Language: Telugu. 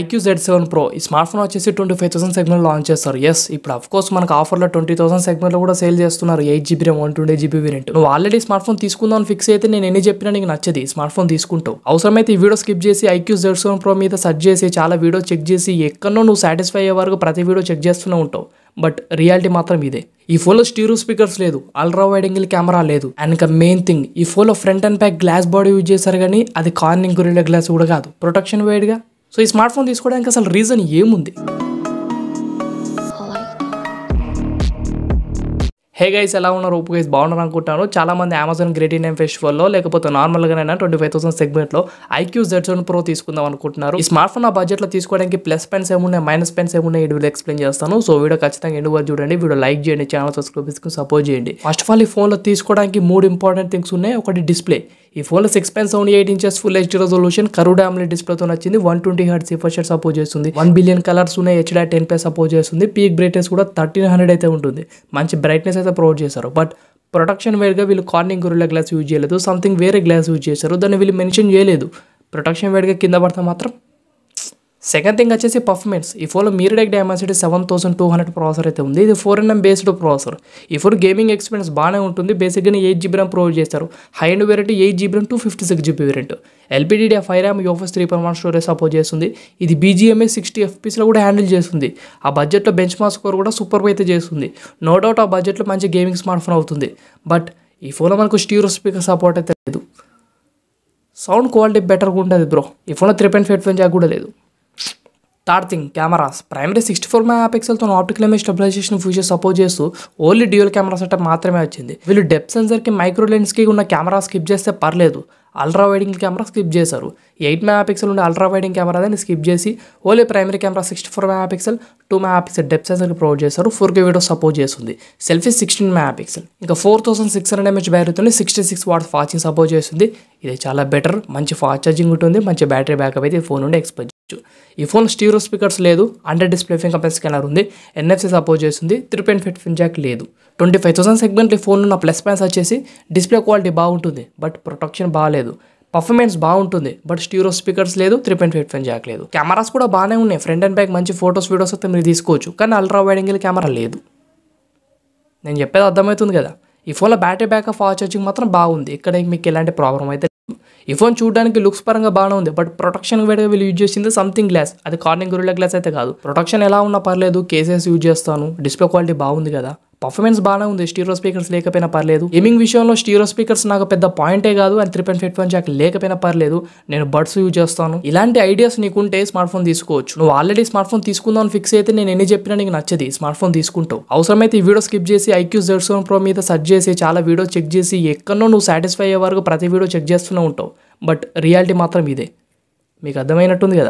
ఐక్యూ జెడ్ సెవెన్ ప్రో ఈ స్మార్ట్ ఫోన్ వచ్చేసి twenty five thousand segment launch చేస్తారు ఎస్ ఇప్పుడు అఫ్ కోర్స్ మనకు ఆఫర్లో ట్వంటీ థౌసండ్ సెగ్మెంట్లో కూడా సేల్ చేస్తున్నారు eight GB RAM one twenty GB variant నువ్వు ఆల్రెడీ స్మార్ట్ ఫోన్ తీసుకుందాం ఫిక్స్ అయితే నేను ఎన్ని చెప్పినా నీకు నచ్చది స్మార్ట్ ఫోన్ తీసుకుంటావు అవసరమైతే ఈ వీడియో స్కిప్ చేసి ఐక్యూ జెడ్ సెవెన్ ప్రో మీద సర్చ్ చేసి చాలా వీడియో చెక్ చేసి ఎక్కడో నువ్వు సాటిస్ఫై అయ్యే వరకు ప్రతి వీడియో చెక్ చేస్తూనే ఉంటావు బట్ రియాలిటీ మాత్రం ఇదే ఈ ఫోన్లో స్టీరో స్పీకర్స్ లేదు అల్ట్రా వైడ్ యాంగిల్ కెమెరా లేదు అండ్ ఇంకా మెయిన్ థింగ్ ఈ ఫోన్లో front and back glass body use చేశారు కానీ అది కార్నింగ్ గురిలో గ్లాస్ కూడా కాదు ప్రొటెక్షన్ వైడ్గా సో ఈ స్మార్ట్ ఫోన్ తీసుకోవడానికి అసలు రీజన్ ఏముంది హే గైస్ ఎలా ఉన్నారు ఓపు గైస్ బాగున్నారు అనుకుంటాను మంది అమెజాన్ గ్రేట్ ఇండియన్ ఫెస్టివల్లో లేకపోతే నార్మల్గానైనా ట్వంటీ ఫైవ్ థౌసండ్ సెగ్మెంట్లో ఐక్యూ జెడ్ సెవెన్ ప్రో తీసుకుందాం అనుకుంటున్నారు ఈ స్మార్ట్ ఫోన్ ఆ బడ్జెట్లో తీసుకోవడానికి ప్లస్ పెన్స్ ఏమున్నాయి మైనస్ పెన్స్ ఏమున్నాయి వీడియో ఎక్స్ప్లెయిన్ చేస్తాను సో వీడియో ఖచ్చితంగా ఎండు వరకు చూడండి వీడియో లైక్ చేయండి ఛానల్ సబ్స్క్రైబ్ చేసుకుని సపోర్ట్ చేయండి ఫస్ట్ ఆఫ్ ఆల్ ఈ ఫోన్లో తీసుకోవడానికి మూడు ఇంపార్టెంట్ థింగ్స్ ఉన్నాయి ఒకటి డిస్ప్లే ఈ ఫోన్లో six point seven eight inches full HD resolution curved AMOLED డిస్ప్లేతో నచ్చింది వన్ ట్వంటీ సిఫర్ రిఫ్రెషర్ సపోర్ట్ చేస్తుంది వన్ బిలియన్ కలర్స్ ఉన్నాయి హెచ్డా టెన్ పే సపోర్ట్ చేస్తుంది పీక్ బ్రైట్నెస్ కూడా థర్టీన్ హండ్రెడ్ అయితే ఉంటుంది మంచి బ్రైట్నెస్ అయితే ప్రొవైడ్ చేశారు బట్ ప్రొటెక్షన్ వేడిగా వీళ్ళు కార్నింగ్ గురిలా గ్లాస్ యూజ్ చేయలేదు సంథింగ్ వేరే గ్లాస్ యూజ్ చేశారు దాన్ని వీళ్ళు మెన్షన్ చేయలేదు ప్రొటెక్షన్ వేడిగా కింద పడితే మాత్రం సెకండ్ థింగ్ వచ్చేసి పర్ఫార్మెన్స్ ఈ ఫోన్లో డెక్ Dimensity seven thousand two hundred processor అయితే ఉంది ఇది ఫోర్ ఎన్ఎం బేస్డ్ ప్రాసెసర్ ఈ ఫోన్ గేమింగ్ ఎక్స్పీరియన్స్ బాగానే ఉంటుంది బేసిక్గా ఎయిట్ జీబీ ర్యామ్ ప్రొవైడ్ చేస్తారు high end variant eight GB RAM two fifty six GB variant LPDDR five RAM UFS three point one storage support చేస్తుంది ఇది బీజీఎంఏ సిక్స్టీ ఎఫ్పీస్లో కూడా హ్యాండిల్ చేస్తుంది ఆ బడ్జెట్లో బెంచ్ మార్క్ స్కోర్ కూడా సూపర్ అయితే చేస్తుంది నో డౌట్ ఆ బడ్జెట్లో మంచి గేమింగ్ స్మార్ట్ ఫోన్ అవుతుంది బట్ ఈ ఫోన్లో మనకు స్టీరో స్పీకర్ సపోర్ట్ అయితే లేదు సౌండ్ క్వాలిటీ బెటర్గా ఉంటుంది బ్రో ఈ ఫోన్లో త్రీ పాయింట్ ఫైవ్ జాగ్ కూడా లేదు third thing cameras primary sixty four mega పిక్సెల్తో optical image stabilisation feature support చేస్తూ ఓన్లీ డ్యూయల్ కెమెరా సెటప్ మాత్రమే వచ్చింది వీళ్ళు డెప్ సెన్సర్కి మైక్రో లెన్స్కి ఉన్న కెమెరా స్కిప్ చేస్తే పర్లేదు అల్ట్రా వైడింగ్ కెమెరా స్కిప్ చేశారు ఎయిట్ మెగా పిక్సెల్ ఉండే అల్ట్రా వైడింగ్ కెమెరా దాన్ని స్కిప్ చేసి only primary camera sixty four mega pixel two mega pixel depth సెన్సర్కి ప్రొవైడ్ చేశారు ఫోర్ కే వీడియో సపోర్ట్ చేస్తుంది సెల్ఫీ సిక్స్టీన్ మెగా పిక్సెల్ ఇంకా four thousand six hundred mAh బ్యాటరీతో sixty six watts fasting support చేస్తుంది ఇది చాలా బెటర్ మంచి ఫాస్ట్ ఛార్జింగ్ ఉంటుంది మంచి బ్యాటరీ బ్యాకప్ అయితే ఫోన్ నుండి ఎక్స్పెక్ట్ చేసుకోవచ్చు ఈ ఫోన్ స్టీరో స్పీకర్స్ లేదు under display finger print scanner ఉంది ఎన్ఎఫ్సి సపోర్ట్ చేస్తుంది three point five phone jack లేదు twenty five thousand segment phone ఉన్న ప్లస్ పాయింట్స్ వచ్చేసి డిస్ప్లే క్వాలిటీ బాగుంటుంది బట్ ప్రొటెక్షన్ బాగాలేదు పర్ఫార్మెన్స్ బాగుంటుంది బట్ స్టీరో స్పీకర్స్ లేదు three point five phone jack లేదు కెమెరాస్ కూడా బాగానే ఉన్నాయి ఫ్రంట్ అండ్ బ్యాక్ మంచి ఫొటోస్ వీడియోస్ అయితే మీరు తీసుకోవచ్చు కానీ అల్ట్రా వైడ్ యాంగిల్ కెమెరా లేదు నేను చెప్పేది అర్థమవుతుంది కదా ఈ ఫోన్లో బ్యాటరీ బ్యాకప్ ఫాస్ట్ ఛార్జింగ్ మాత్రం బాగుంది ఇక్కడ మీకు ఎలాంటి ప్రాబ్లం అయితే ఈ ఫోన్ చూడడానికి లుక్స్ పరంగా బాగానే ఉంది బట్ ప్రొటెక్షన్ వేడిగా వీళ్ళు యూజ్ చేసింది సంథింగ్ గ్లాస్ అది కార్నింగ్ గొరిల్లా గ్లాస్ అయితే కాదు ప్రొటెక్షన్ ఎలా ఉన్నా పర్లేదు కేసెస్ యూజ్ చేస్తాను డిస్ప్లే క్వాలిటీ బాగుంది కదా పర్ఫార్మెన్స్ బాగానే ఉంది స్టీరో స్పీకర్స్ లేకపోయినా పర్లేదు గేమింగ్ విషయంలో స్టీరో స్పీకర్స్ నాకు పెద్ద పాయింటే కాదు and three point five phone jack లేకపోయినా పర్లేదు నేను బడ్స్ యూజ్ చేస్తాను ఇలాంటి ఐడియాస్ నీకుంటే స్మార్ట్ ఫోన్ తీసుకోవచ్చు నువ్వు ఆల్రెడీ స్మార్ట్ ఫోన్ తీసుకుందాం ఫిక్స్ అయితే నేను ఎన్ని చెప్పినా నీకు నచ్చది స్మార్ట్ ఫోన్ తీసుకుంటావు అవసరమైతే ఈ వీడియో స్కిప్ చేసి ఐక్యూ జెడ్ సెవెన్ ప్రో మీద సెర్చ్ చేసి చాలా వీడియోస్ చెక్ చేసి ఎక్కడో నువ్వు సాటిస్ఫై అయ్యే వరకు ప్రతి వీడియో చెక్ చేస్తూనే ఉంటావు బట్ రియాలిటీ మాత్రం ఇదే మీకు అర్థమైనట్టుంది కదా